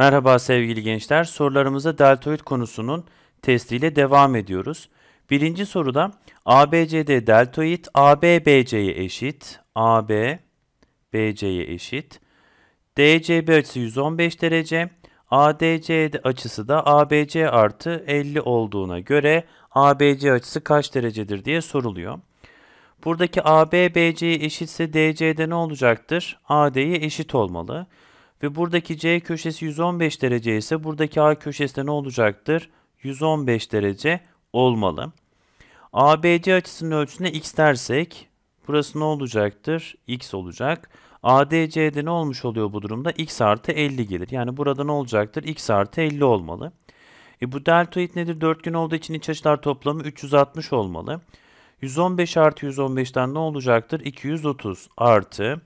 Merhaba sevgili gençler. Sorularımıza deltoid konusunun testiyle devam ediyoruz. Birinci soruda ABCD deltoid ABBC'ye eşit. ABBC'ye eşit. DCB açısı 115 derece. ADC açısı da ABC artı 50 olduğuna göre ABC açısı kaç derecedir diye soruluyor. Buradaki ABBC'ye eşitse DC'de ne olacaktır? AD'ye eşit olmalı. Ve buradaki C köşesi 115 derece ise buradaki A köşesi de ne olacaktır? 115 derece olmalı. ABC açısının ölçüsüne x dersek burası ne olacaktır? x olacak. ADC'de ne olmuş oluyor bu durumda? x artı 50 gelir. Yani burada ne olacaktır? x artı 50 olmalı. E bu deltoid nedir? Dörtgen olduğu için iç açılar toplamı 360 olmalı. 115 artı 115'ten ne olacaktır? 230 artı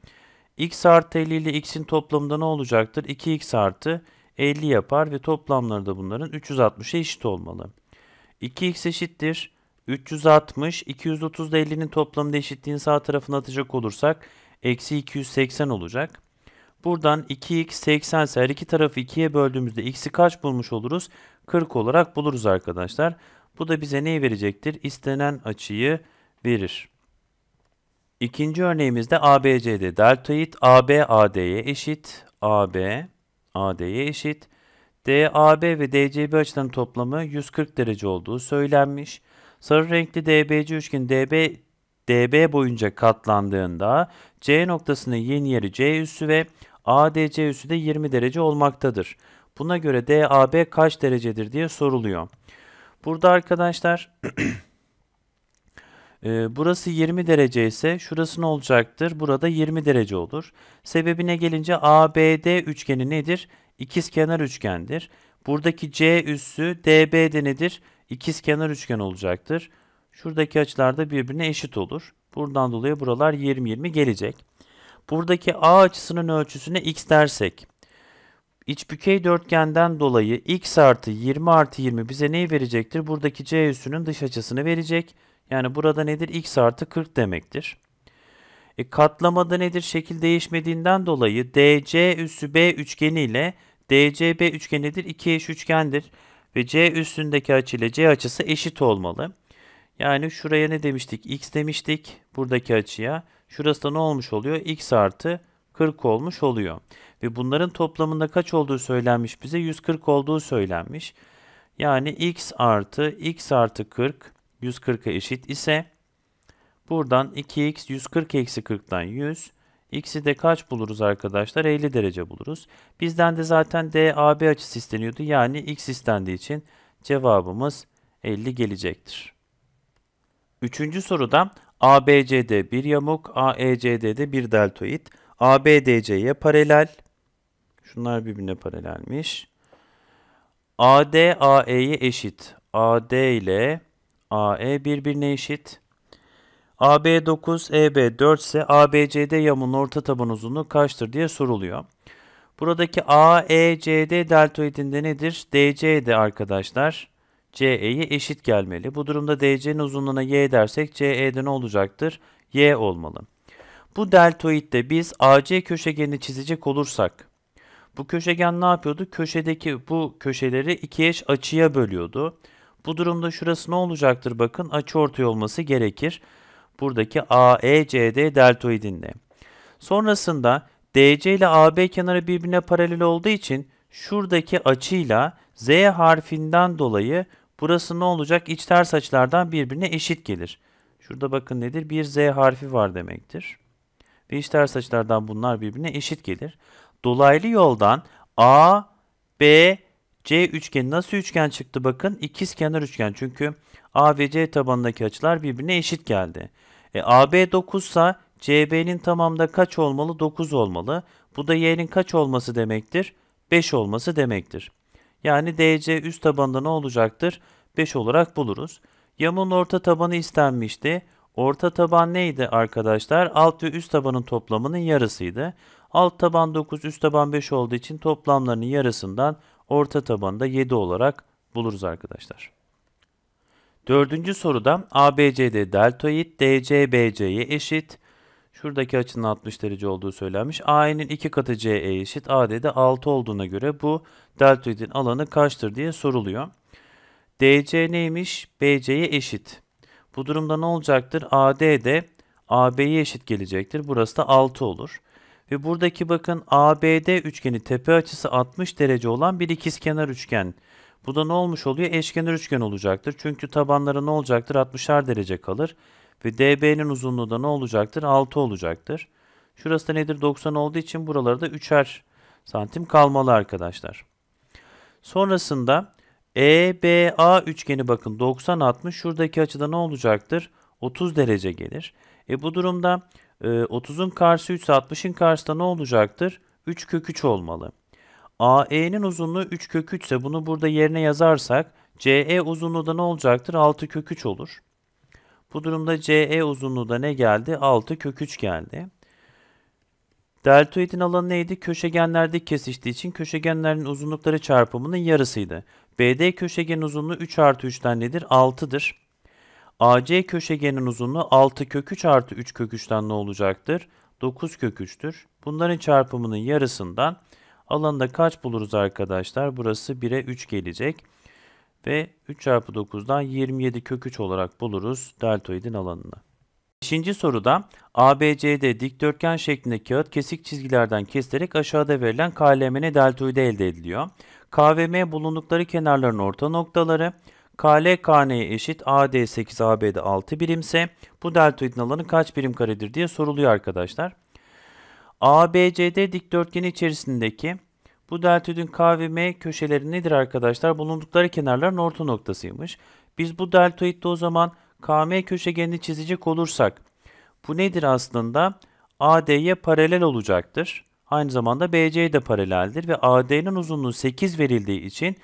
x artı 50 ile x'in toplamında ne olacaktır? 2x artı 50 yapar ve toplamları da bunların 360'a eşit olmalı. 2x eşittir 360, 230 ile 50'nin toplamında eşitliğin sağ tarafına atacak olursak eksi 280 olacak. Buradan 2x 80 ise her iki tarafı 2'ye böldüğümüzde x'i kaç bulmuş oluruz? 40 olarak buluruz arkadaşlar. Bu da bize neyi verecektir? İstenen açıyı verir. İkinci örneğimizde ABC'de deltoid AB AD'ye eşit, AB AD'ye eşit, DAB ve DCB açılarının toplamı 140 derece olduğu söylenmiş. Sarı renkli DBC üçgen DB DB boyunca katlandığında C noktasının yeni yeri C üssü ve ADC üssü de 20 derece olmaktadır. Buna göre DAB kaç derecedir diye soruluyor. Burada arkadaşlar Ee, burası 20 derece ise şurası ne olacaktır? Burada 20 derece olur. Sebebine gelince ABD üçgeni nedir? İkizkenar üçgendir. Buradaki C üssü DB'de nedir? İkizkenar üçgen olacaktır. Şuradaki açılar da birbirine eşit olur. Buradan dolayı buralar 20-20 gelecek. Buradaki A açısının ölçüsüne x dersek. İç dörtgenden dolayı x artı 20 artı 20 bize neyi verecektir? Buradaki C üssünün dış açısını verecek. Yani burada nedir? X artı 40 demektir. E, katlamada nedir? Şekil değişmediğinden dolayı DC üssü B üçgeni ile DCB üçgeni nedir? İki eş üçgendir. Ve C üstündeki açı ile C açısı eşit olmalı. Yani şuraya ne demiştik? X demiştik buradaki açıya. Şurası da ne olmuş oluyor? X artı 40 olmuş oluyor. Ve bunların toplamında kaç olduğu söylenmiş bize? 140 olduğu söylenmiş. Yani x artı x artı 40 140'a eşit ise buradan 2x 140 eksi 40'tan 100 x'i de kaç buluruz arkadaşlar? 50 derece buluruz. Bizden de zaten DAB açısı isteniyordu. Yani x istendiği için cevabımız 50 gelecektir. Üçüncü soruda ABCD bir yamuk, AECD'de bir deltoid, ABDC'ye paralel. Şunlar birbirine paralelmiş. AD AE'ye eşit. AD ile AE birbirine eşit. AB 9, EB 4 ise ABCD yamunun orta taban uzunluğu kaçtır diye soruluyor. Buradaki AECD deltoidinde nedir? DCD arkadaşlar. CE'ye eşit gelmeli. Bu durumda DC'nin uzunluğuna y dersek CE'de ne olacaktır? Y olmalı. Bu deltoidde biz AC köşegenini çizecek olursak bu köşegen ne yapıyordu? Köşedeki bu köşeleri iki eş açıya bölüyordu. Bu durumda şurası ne olacaktır bakın açıortay olması gerekir. Buradaki AECD deltoidinde. Sonrasında DC ile AB kenarı birbirine paralel olduğu için şuradaki açıyla Z harfinden dolayı burası ne olacak? İç ters açılardan birbirine eşit gelir. Şurada bakın nedir? Bir Z harfi var demektir. Ve iç ters açılardan bunlar birbirine eşit gelir. Dolaylı yoldan A, B, C üçgeni nasıl üçgen çıktı bakın? İkiz kenar üçgen. Çünkü A ve C tabanındaki açılar birbirine eşit geldi. E, AB 9 ise CB'nin tamamda kaç olmalı? 9 olmalı. Bu da Y'nin kaç olması demektir? 5 olması demektir. Yani DC üst tabanda ne olacaktır? 5 olarak buluruz. Yamun orta tabanı istenmişti. Orta taban neydi arkadaşlar? Alt ve üst tabanın toplamının yarısıydı. Alt taban 9, üst taban 5 olduğu için toplamlarının yarısından orta tabanda 7 olarak buluruz arkadaşlar. Dördüncü soruda ABCD deltoid DCBC'ye eşit. Şuradaki açının 60 derece olduğu söylenmiş. AE'nin 2 katı CE eşit. AD'de 6 olduğuna göre bu deltoidin alanı kaçtır diye soruluyor. DC neymiş? BC'ye eşit. Bu durumda ne olacaktır? AD'de AB'ye eşit gelecektir. Burası da 6 olur. Ve buradaki bakın ABD üçgeni tepe açısı 60 derece olan bir ikizkenar üçgen. Bu da ne olmuş oluyor? Eşkenar üçgen olacaktır. Çünkü tabanları ne olacaktır? 60'ar derece kalır. Ve DB'nin uzunluğu da ne olacaktır? 6 olacaktır. Şurası da nedir? 90 olduğu için buralarda 3'er santim kalmalı arkadaşlar. Sonrasında EBA üçgeni bakın 90-60 şuradaki açıda ne olacaktır? 30 derece gelir. E bu durumda 30'un ee, karşısı 3 60'ın karşısında ne olacaktır? 3 kök 3 olmalı. AE'nin uzunluğu 3 kök 3 ise bunu burada yerine yazarsak CE uzunluğu da ne olacaktır? 6 kök 3 olur. Bu durumda CE uzunluğu da ne geldi? 6 kök 3 geldi. Deltoidin alanı neydi? Köşegenlerde kesiştiği için köşegenlerin uzunlukları çarpımının yarısıydı. BD köşegenin uzunluğu 3 artı 3'ten nedir? 6'dır. AC köşegenin uzunluğu 6 kök 3 artı 3 kök 3'ten ne olacaktır? 9 kök 3'tür. Bunların çarpımının yarısından alanda kaç buluruz arkadaşlar? Burası 1'e 3 gelecek. Ve 3 çarpı 9'dan 27 kök 3 olarak buluruz deltoidin alanını. Beşinci soruda ABCD dikdörtgen şeklinde kağıt kesik çizgilerden kesilerek aşağıda verilen KLM'nin deltoidi elde ediliyor. KVM bulundukları kenarların orta noktaları, KL KLKN'ye eşit AD8 AB'de 6 birimse bu deltoidin alanı kaç birim karedir diye soruluyor arkadaşlar. ABCD dikdörtgeni içerisindeki bu deltoidin K ve M köşeleri nedir arkadaşlar? Bulundukları kenarların orta noktasıymış. Biz bu deltoidde o zaman KM köşegenini çizecek olursak bu nedir aslında? AD'ye paralel olacaktır. Aynı zamanda BC'ye de paraleldir ve AD'nin uzunluğu 8 verildiği için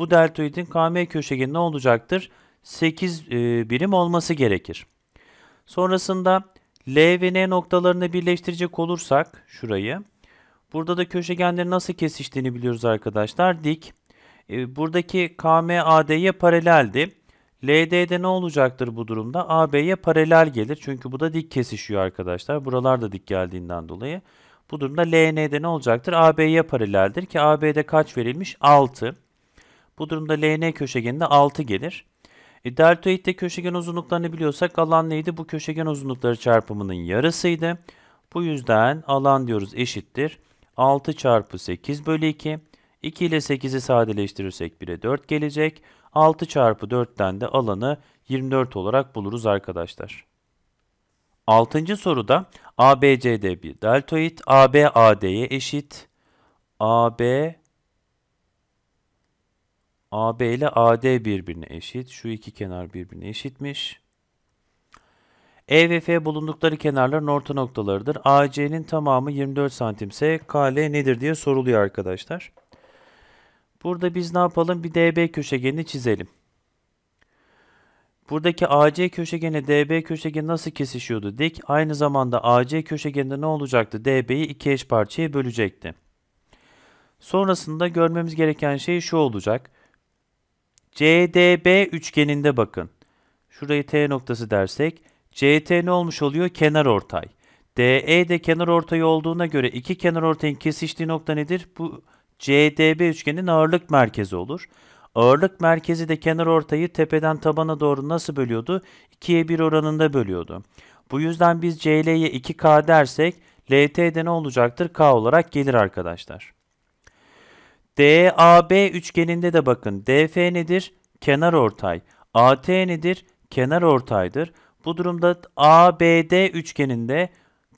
bu deltoidin KM köşegeni ne olacaktır? 8 e, birim olması gerekir. Sonrasında L ve N noktalarını birleştirecek olursak şurayı. Burada da köşegenleri nasıl kesiştiğini biliyoruz arkadaşlar. Dik. E, buradaki KM AD'ye paraleldi. LD'de ne olacaktır bu durumda? AB'ye paralel gelir. Çünkü bu da dik kesişiyor arkadaşlar. Buralar da dik geldiğinden dolayı. Bu durumda LN'de ne olacaktır? AB'ye paraleldir ki AB'de kaç verilmiş? 6. Bu durumda LN köşegeninde 6 gelir. E, deltoidde köşegen uzunluklarını biliyorsak alan neydi? Bu köşegen uzunlukları çarpımının yarısıydı. Bu yüzden alan diyoruz eşittir. 6 çarpı 8 bölü 2. 2 ile 8'i sadeleştirirsek 1'e 4 gelecek. 6 çarpı 4'ten de alanı 24 olarak buluruz arkadaşlar. 6. soruda ABCD bir deltoid, ABAD'ye eşit, AB AB ile AD birbirine eşit. Şu iki kenar birbirine eşitmiş. E ve F bulundukları kenarların orta noktalarıdır. AC'nin tamamı 24 santimse KL nedir diye soruluyor arkadaşlar. Burada biz ne yapalım? Bir DB köşegenini çizelim. Buradaki AC köşegeni DB köşegeni nasıl kesişiyordu dik? Aynı zamanda AC köşegeninde ne olacaktı? DB'yi iki eş parçaya bölecekti. Sonrasında görmemiz gereken şey şu olacak. CDB üçgeninde bakın. Şurayı T noktası dersek CT ne olmuş oluyor? Kenar ortay. DE de kenar ortayı olduğuna göre iki kenar ortayın kesiştiği nokta nedir? Bu CDB üçgenin ağırlık merkezi olur. Ağırlık merkezi de kenar ortayı tepeden tabana doğru nasıl bölüyordu? 2'ye 1 oranında bölüyordu. Bu yüzden biz CL'ye 2K dersek LT'de ne olacaktır? K olarak gelir arkadaşlar. DAB üçgeninde de bakın DF nedir? Kenar ortay. AT nedir? Kenar ortaydır. Bu durumda ABD üçgeninde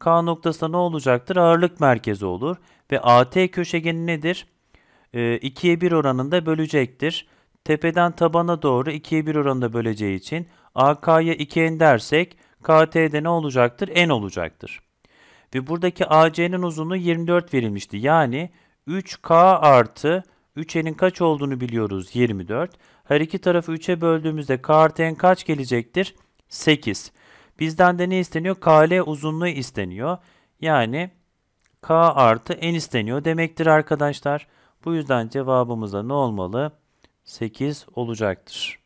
K noktasında ne olacaktır? Ağırlık merkezi olur. Ve AT köşegeni nedir? E, 2'ye 1 oranında bölecektir. Tepeden tabana doğru 2'ye 1 oranında böleceği için AK'ya 2n dersek KT'de ne olacaktır? N olacaktır. Ve buradaki AC'nin uzunluğu 24 verilmişti. Yani 3k artı 3n'in kaç olduğunu biliyoruz 24. Her iki tarafı 3'e böldüğümüzde k artı n kaç gelecektir? 8. Bizden de ne isteniyor? KL uzunluğu isteniyor. Yani k artı n isteniyor demektir arkadaşlar. Bu yüzden cevabımız da ne olmalı? 8 olacaktır.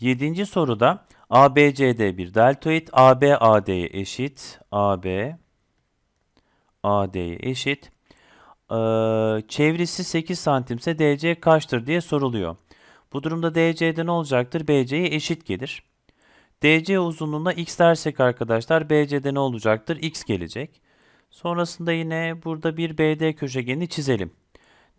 7. soruda ABCD bir deltoid, AB AD'ye eşit, AB AD'ye eşit. Ee, çevresi 8 santimse DC kaçtır diye soruluyor. Bu durumda DC'de ne olacaktır? BC'ye eşit gelir. DC uzunluğuna x dersek arkadaşlar BC'de ne olacaktır? X gelecek. Sonrasında yine burada bir BD köşegeni çizelim.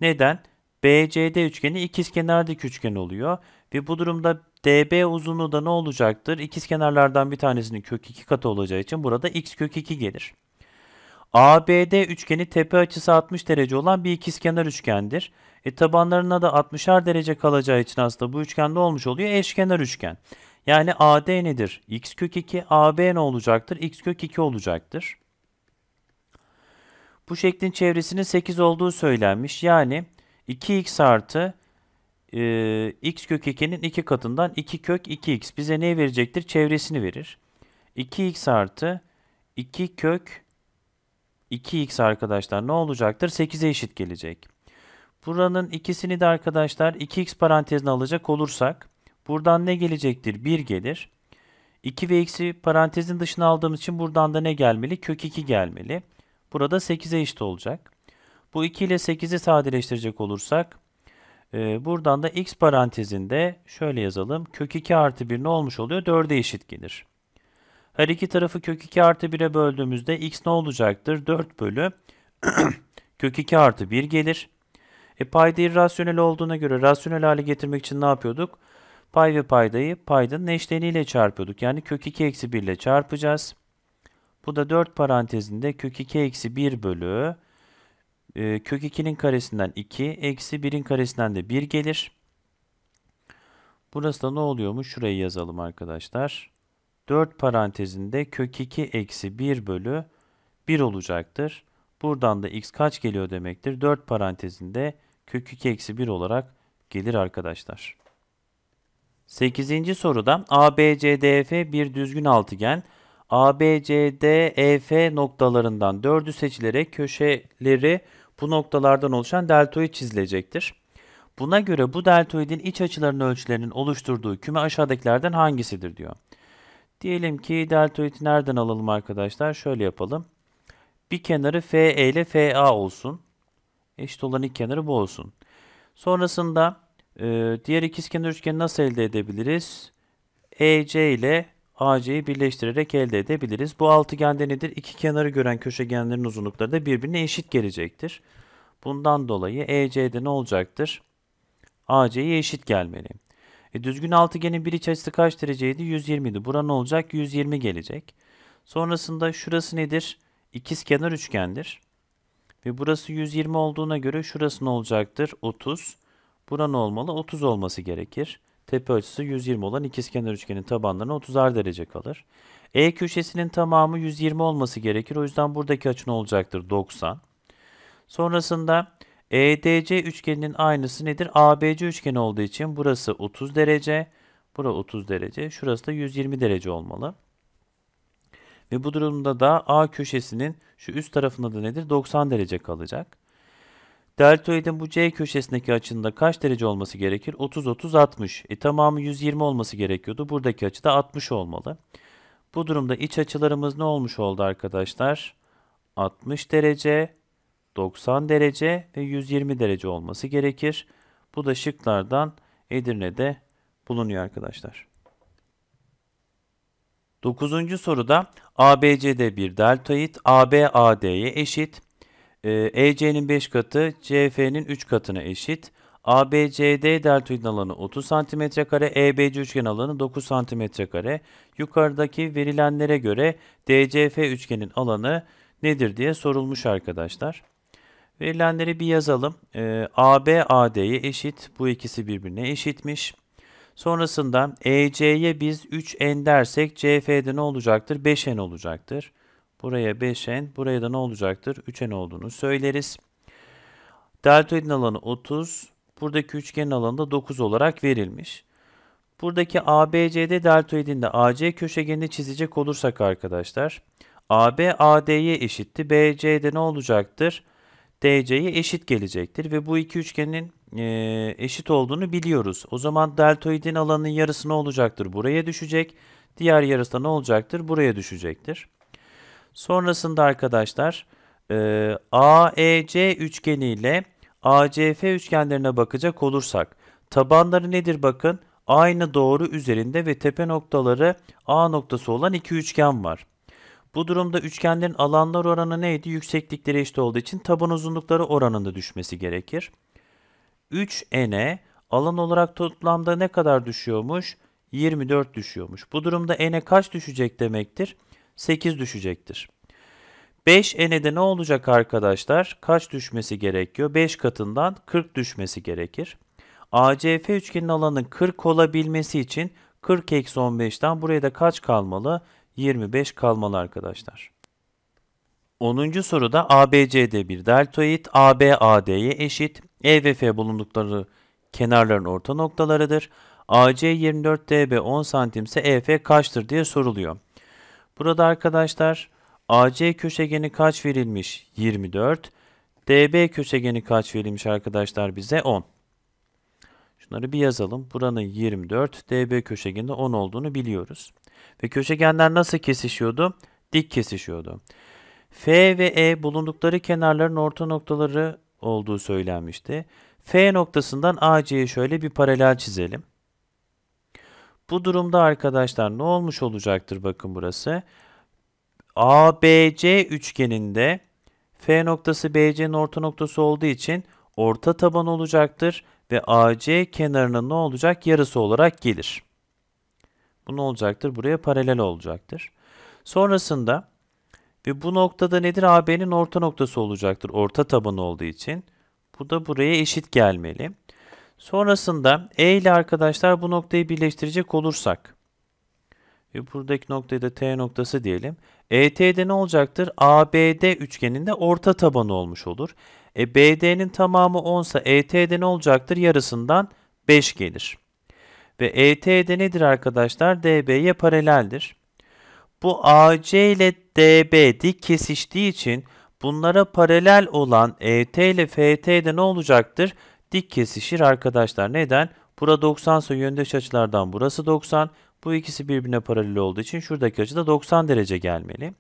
Neden? BCD üçgeni ikizkenar dik üçgen oluyor ve bu durumda DB uzunluğu da ne olacaktır? İkizkenarlardan bir tanesinin kök 2 katı olacağı için burada x kök 2 gelir. ABD üçgeni tepe açısı 60 derece olan bir ikizkenar üçgendir. E tabanlarına da 60'ar derece kalacağı için aslında bu üçgende olmuş oluyor eşkenar üçgen. Yani AD nedir? X kök 2, AB ne olacaktır? X kök 2 olacaktır. Bu şeklin çevresinin 8 olduğu söylenmiş. Yani 2x artı e, x kök 2'nin 2 katından 2 kök 2x bize ne verecektir? Çevresini verir. 2x artı 2 kök 2x arkadaşlar ne olacaktır? 8'e eşit gelecek. Buranın ikisini de arkadaşlar 2x parantezine alacak olursak buradan ne gelecektir? 1 gelir. 2 ve x'i parantezin dışına aldığımız için buradan da ne gelmeli? Kök 2 gelmeli. Burada 8'e eşit olacak. Bu 2 ile 8'i sadeleştirecek olursak e, buradan da x parantezinde şöyle yazalım. Kök 2 artı 1 ne olmuş oluyor? 4'e eşit gelir. Her iki tarafı kök 2 artı 1'e böldüğümüzde x ne olacaktır? 4 bölü kök 2 artı 1 gelir. E payda irrasyonel olduğuna göre rasyonel hale getirmek için ne yapıyorduk? Pay ve paydayı paydanın eşleniğiyle çarpıyorduk. Yani kök 2 eksi 1 ile çarpacağız. Bu da 4 parantezinde kök 2 eksi 1 bölü e, kök 2'nin karesinden 2 eksi 1'in karesinden de 1 gelir. Burası da ne oluyormuş? Şurayı yazalım arkadaşlar. 4 parantezinde kök 2 eksi 1 bölü 1 olacaktır. Buradan da x kaç geliyor demektir? 4 parantezinde kök 2 eksi 1 olarak gelir arkadaşlar. 8. soruda ABCDF bir düzgün altıgen. ABCDEF noktalarından 4'ü seçilerek köşeleri bu noktalardan oluşan deltoid çizilecektir. Buna göre bu deltoidin iç açılarının ölçülerinin oluşturduğu küme aşağıdakilerden hangisidir diyor. Diyelim ki deltoidi nereden alalım arkadaşlar? Şöyle yapalım. Bir kenarı FE ile FA olsun. Eşit olan ilk kenarı bu olsun. Sonrasında e, diğer ikizkenar üçgeni nasıl elde edebiliriz? EC ile AC'yi birleştirerek elde edebiliriz. Bu altıgende nedir? İki kenarı gören köşegenlerin uzunlukları da birbirine eşit gelecektir. Bundan dolayı EC'de ne olacaktır? AC'ye eşit gelmeli. E, düzgün altıgenin bir iç açısı kaç dereceydi? 120 idi. Bura ne olacak? 120 gelecek. Sonrasında şurası nedir? İkiz kenar üçgendir. Ve burası 120 olduğuna göre şurası ne olacaktır? 30. Bura ne olmalı? 30 olması gerekir. Tepe açısı 120 olan ikizkenar üçgenin tabanlarına 30'ar derece kalır. E köşesinin tamamı 120 olması gerekir. O yüzden buradaki açı ne olacaktır? 90. Sonrasında EDC üçgeninin aynısı nedir? ABC üçgeni olduğu için burası 30 derece, bura 30 derece, şurası da 120 derece olmalı. Ve bu durumda da A köşesinin şu üst tarafında da nedir? 90 derece kalacak. Deltoidin bu C köşesindeki açında kaç derece olması gerekir? 30, 30, 60. E tamamı 120 olması gerekiyordu. Buradaki açı da 60 olmalı. Bu durumda iç açılarımız ne olmuş oldu arkadaşlar? 60 derece 90 derece ve 120 derece olması gerekir. Bu da şıklardan Edirne'de bulunuyor arkadaşlar. 9. soruda ABC'de bir deltoid ABAD'ye eşit. EC'nin ee, e 5 katı CF'nin 3 katına eşit. ABCD deltoidin alanı 30 cm kare, EBC üçgen alanı 9 cm kare. Yukarıdaki verilenlere göre DCF üçgenin alanı nedir diye sorulmuş arkadaşlar. Verilenleri bir yazalım. E, ee, AB AD'ye eşit. Bu ikisi birbirine eşitmiş. Sonrasında EC'ye biz 3n dersek CF'de ne olacaktır? 5n olacaktır. Buraya 5n, buraya da ne olacaktır? 3n olduğunu söyleriz. Deltoidin alanı 30, buradaki üçgenin alanı da 9 olarak verilmiş. Buradaki ABC'de deltoidinde, AC köşegenini çizecek olursak arkadaşlar, AB AD'ye eşitti. BC'de ne olacaktır? DC'ye eşit gelecektir ve bu iki üçgenin e, eşit olduğunu biliyoruz. O zaman deltoidin alanının yarısı ne olacaktır? Buraya düşecek. Diğer yarısı da ne olacaktır? Buraya düşecektir. Sonrasında arkadaşlar e, AEC üçgeni ile ACF üçgenlerine bakacak olursak tabanları nedir bakın? Aynı doğru üzerinde ve tepe noktaları A noktası olan iki üçgen var. Bu durumda üçgenlerin alanlar oranı neydi? Yükseklikleri eşit olduğu için taban uzunlukları oranında düşmesi gerekir. 3n'e alan olarak toplamda ne kadar düşüyormuş? 24 düşüyormuş. Bu durumda n'e kaç düşecek demektir? 8 düşecektir. 5 n'de ne olacak arkadaşlar? Kaç düşmesi gerekiyor? 5 katından 40 düşmesi gerekir. ACF üçgenin alanının 40 olabilmesi için 40 eksi 15'ten buraya da kaç kalmalı? 25 kalmalı arkadaşlar. 10. soruda ABCD bir deltoid, AB AD'ye eşit, E ve F bulundukları kenarların orta noktalarıdır. AC 24 DB 10 santim ise EF kaçtır diye soruluyor. Burada arkadaşlar AC köşegeni kaç verilmiş? 24. DB köşegeni kaç verilmiş arkadaşlar bize? 10. Şunları bir yazalım. Buranın 24, DB köşegeni 10 olduğunu biliyoruz. Ve köşegenler nasıl kesişiyordu? Dik kesişiyordu. F ve E bulundukları kenarların orta noktaları olduğu söylenmişti. F noktasından AC'ye şöyle bir paralel çizelim. Bu durumda arkadaşlar ne olmuş olacaktır bakın burası. ABC üçgeninde F noktası BC'nin orta noktası olduğu için orta taban olacaktır ve AC kenarının ne olacak? Yarısı olarak gelir. Bu ne olacaktır? Buraya paralel olacaktır. Sonrasında ve bu noktada nedir? AB'nin orta noktası olacaktır. Orta tabanı olduğu için. Bu da buraya eşit gelmeli. Sonrasında E ile arkadaşlar bu noktayı birleştirecek olursak ve buradaki noktayı da T noktası diyelim. ET'de ne olacaktır? ABD üçgeninde orta tabanı olmuş olur. E BD'nin tamamı 10 ise ET'de ne olacaktır? Yarısından 5 gelir. Ve ET'de nedir arkadaşlar? DB'ye paraleldir. Bu AC ile DB dik kesiştiği için bunlara paralel olan ET ile FT de ne olacaktır? Dik kesişir arkadaşlar. Neden? Bura 90 ise yöndeş açılardan burası 90. Bu ikisi birbirine paralel olduğu için şuradaki açı da 90 derece gelmeli.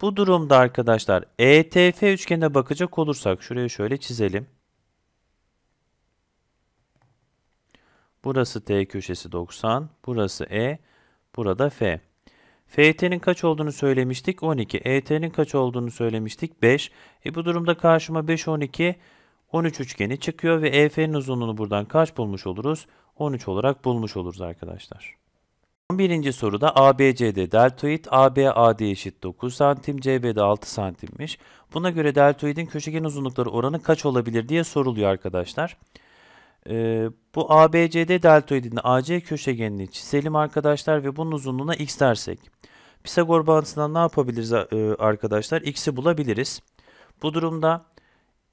Bu durumda arkadaşlar ETF üçgenine bakacak olursak şuraya şöyle çizelim. Burası T köşesi 90. Burası E. Burada F. FET'nin kaç olduğunu söylemiştik? 12. ET'nin kaç olduğunu söylemiştik? 5. E bu durumda karşıma 5, 12, 13 üçgeni çıkıyor ve EF'nin uzunluğunu buradan kaç bulmuş oluruz? 13 olarak bulmuş oluruz arkadaşlar. 11. soruda ABCD deltoid, ABAD eşit 9 santim, CB'de 6 santimmiş. Buna göre deltoidin köşegen uzunlukları oranı kaç olabilir diye soruluyor arkadaşlar. Arkadaşlar. E, bu ABCD deltoidinin AC köşegenini çizelim arkadaşlar ve bunun uzunluğuna x dersek. Pisagor bağıntısından ne yapabiliriz e, arkadaşlar? X'i bulabiliriz. Bu durumda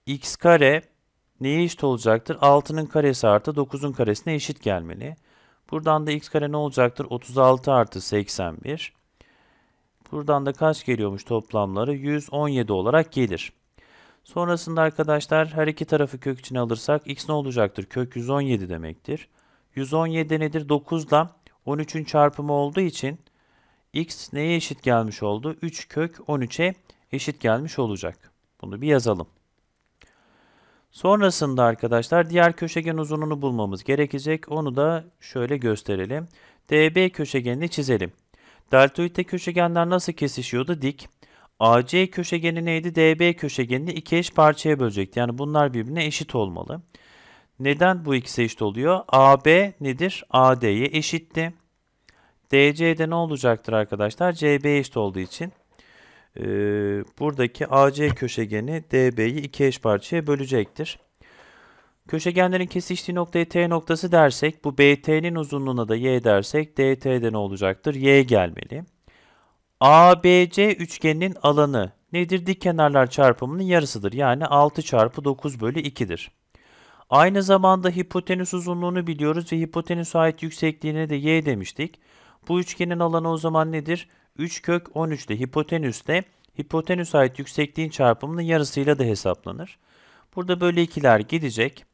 x kare neye eşit olacaktır? 6'nın karesi artı 9'un karesine eşit gelmeli. Buradan da x kare ne olacaktır? 36 artı 81. Buradan da kaç geliyormuş toplamları? 117 olarak gelir. Sonrasında arkadaşlar her iki tarafı kök içine alırsak x ne olacaktır? Kök 117 demektir. 117 nedir? 9 ile 13'ün çarpımı olduğu için x neye eşit gelmiş oldu? 3 kök 13'e eşit gelmiş olacak. Bunu bir yazalım. Sonrasında arkadaşlar diğer köşegen uzunluğunu bulmamız gerekecek. Onu da şöyle gösterelim. DB köşegenini çizelim. Deltoid'de köşegenler nasıl kesişiyordu? Dik. AC köşegeni neydi? DB köşegenini iki eş parçaya bölecekti. Yani bunlar birbirine eşit olmalı. Neden bu ikisi eşit oluyor? AB nedir? AD'ye eşitti. DC'de ne olacaktır arkadaşlar? CB eşit olduğu için e, buradaki AC köşegeni DB'yi iki eş parçaya bölecektir. Köşegenlerin kesiştiği noktaya T noktası dersek bu BT'nin uzunluğuna da Y dersek DT'de ne olacaktır? Y gelmeli. ABC üçgeninin alanı nedir? Dik kenarlar çarpımının yarısıdır. Yani 6 çarpı 9 bölü 2'dir. Aynı zamanda hipotenüs uzunluğunu biliyoruz ve hipotenüs ait yüksekliğine de y demiştik. Bu üçgenin alanı o zaman nedir? 3 kök 13 ile hipotenüs de hipotenüs ait yüksekliğin çarpımının yarısıyla da hesaplanır. Burada bölü 2'ler gidecek.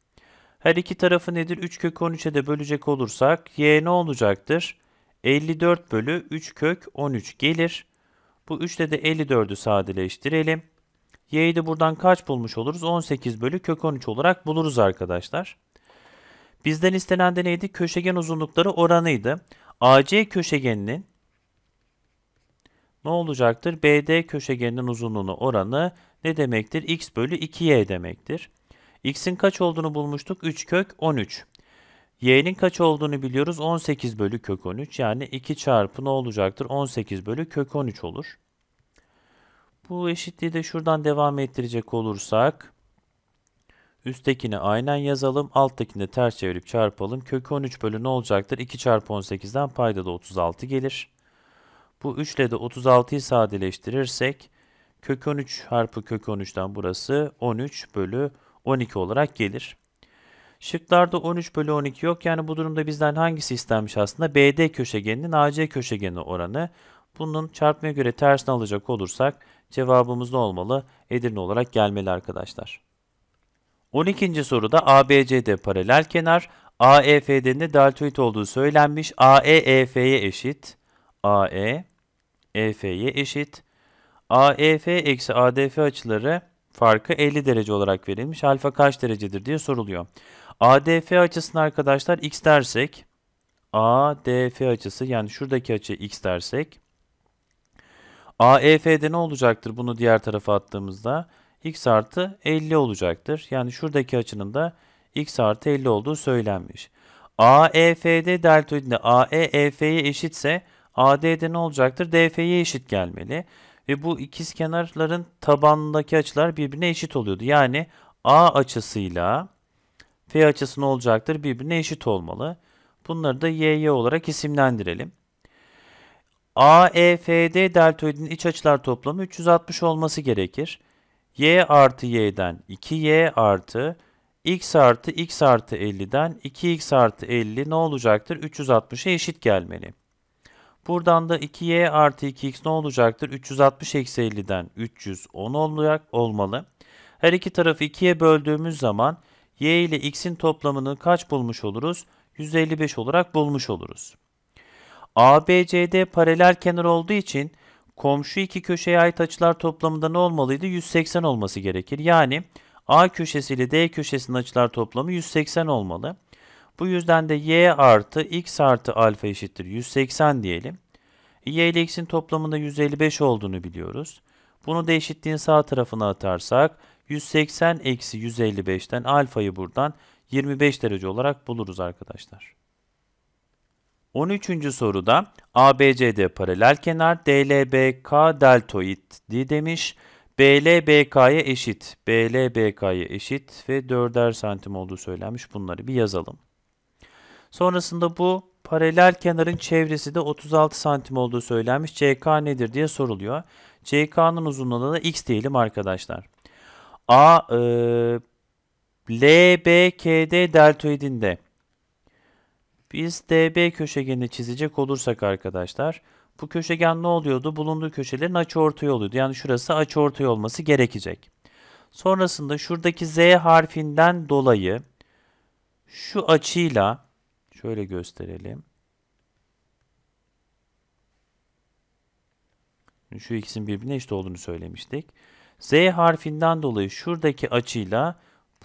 Her iki tarafı nedir? 3 kök 13'e de bölecek olursak y ne olacaktır? 54 bölü 3 kök 13 gelir. Bu 3'te de 54'ü sadeleştirelim. Y'yi de buradan kaç bulmuş oluruz? 18 bölü kök 13 olarak buluruz arkadaşlar. Bizden istenen de neydi? Köşegen uzunlukları oranıydı. AC köşegeninin ne olacaktır? BD köşegeninin uzunluğunu oranı ne demektir? X bölü 2Y demektir. X'in kaç olduğunu bulmuştuk? 3 kök 13 y'nin kaç olduğunu biliyoruz. 18 bölü kök 13 yani 2 çarpı ne olacaktır? 18 bölü kök 13 olur. Bu eşitliği de şuradan devam ettirecek olursak üsttekini aynen yazalım. Alttakini de ters çevirip çarpalım. Kök 13 bölü ne olacaktır? 2 çarpı 18'den payda da 36 gelir. Bu 3 ile de 36'yı sadeleştirirsek kök 13 harfi kök 13'ten burası 13 bölü 12 olarak gelir. Şıklarda 13 bölü 12 yok. Yani bu durumda bizden hangisi istenmiş aslında? BD köşegeninin AC köşegeni oranı. Bunun çarpmaya göre tersini alacak olursak cevabımız ne olmalı? Edirne olarak gelmeli arkadaşlar. 12. soruda ABCD paralel kenar, AEF'den de deltoid olduğu söylenmiş. AE EF'ye eşit. AE EF'ye eşit. AEF eksi ADF açıları farkı 50 derece olarak verilmiş. Alfa kaç derecedir diye soruluyor. ADF açısını arkadaşlar x dersek ADF açısı yani şuradaki açı x dersek AEF'de ne olacaktır bunu diğer tarafa attığımızda? x artı 50 olacaktır. Yani şuradaki açının da x artı 50 olduğu söylenmiş. AEF'de deltoidinde AEEF'ye eşitse AD'de ne olacaktır? DF'ye eşit gelmeli. Ve bu ikiz kenarların tabanındaki açılar birbirine eşit oluyordu. Yani A açısıyla F açısı ne olacaktır? Birbirine eşit olmalı. Bunları da YY olarak isimlendirelim. AEFD deltoidin iç açılar toplamı 360 olması gerekir. Y artı Y'den 2Y artı X artı X artı 50'den 2X artı 50 ne olacaktır? 360'a eşit gelmeli. Buradan da 2y artı 2x ne olacaktır? 360 eksi 50'den 310 olacak, olmalı. Her iki tarafı 2'ye böldüğümüz zaman y ile x'in toplamını kaç bulmuş oluruz? 155 olarak bulmuş oluruz. ABCD paralel kenar olduğu için komşu iki köşeye ait açılar toplamında ne olmalıydı? 180 olması gerekir. Yani A köşesi ile D köşesinin açılar toplamı 180 olmalı. Bu yüzden de y artı x artı alfa eşittir 180 diyelim. y ile x'in toplamında 155 olduğunu biliyoruz. Bunu da eşitliğin sağ tarafına atarsak 180 eksi 155'ten alfayı buradan 25 derece olarak buluruz arkadaşlar. 13. soruda ABCD paralel kenar DLBK deltoiddi demiş. BLBK'ya eşit, BLBK'ya eşit ve 4'er santim olduğu söylenmiş. Bunları bir yazalım. Sonrasında bu paralel kenarın çevresi de 36 santim olduğu söylenmiş. CK nedir diye soruluyor. CK'nın uzunluğuna da x diyelim arkadaşlar. A e, D deltoidinde. Biz DB köşegenini çizecek olursak arkadaşlar bu köşegen ne oluyordu? Bulunduğu köşelerin açıortay oluyordu. Yani şurası açıortay olması gerekecek. Sonrasında şuradaki Z harfinden dolayı şu açıyla şöyle gösterelim. Şu ikisinin birbirine eşit olduğunu söylemiştik. Z harfinden dolayı şuradaki açıyla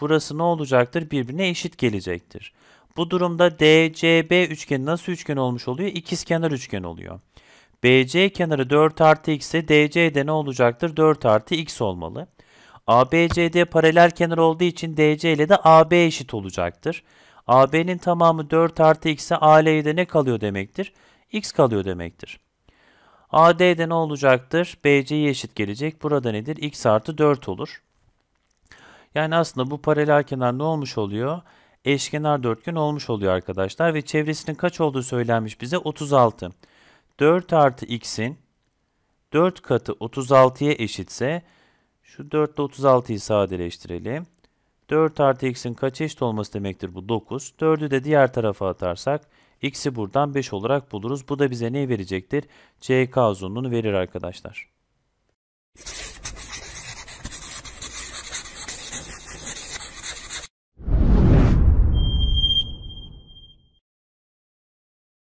burası ne olacaktır? Birbirine eşit gelecektir. Bu durumda DCB üçgeni nasıl üçgen olmuş oluyor? İkizkenar üçgen oluyor. BC kenarı 4 artı x ise DC'de ne olacaktır? 4 artı x olmalı. ABCD paralel kenar olduğu için DC ile de AB eşit olacaktır. AB'nin tamamı 4 artı x x'e AL'de ne kalıyor demektir? X kalıyor demektir. AD'de ne olacaktır? BC'ye eşit gelecek. Burada nedir? X artı 4 olur. Yani aslında bu paralel kenar ne olmuş oluyor? Eşkenar dörtgen olmuş oluyor arkadaşlar. Ve çevresinin kaç olduğu söylenmiş bize? 36. 4 artı x'in 4 katı 36'ya eşitse şu 4 ile 36'yı sadeleştirelim. 4 artı x'in kaç eşit olması demektir bu 9. 4'ü de diğer tarafa atarsak X'i buradan 5 olarak buluruz. Bu da bize ne verecektir? CK uzunluğunu verir arkadaşlar.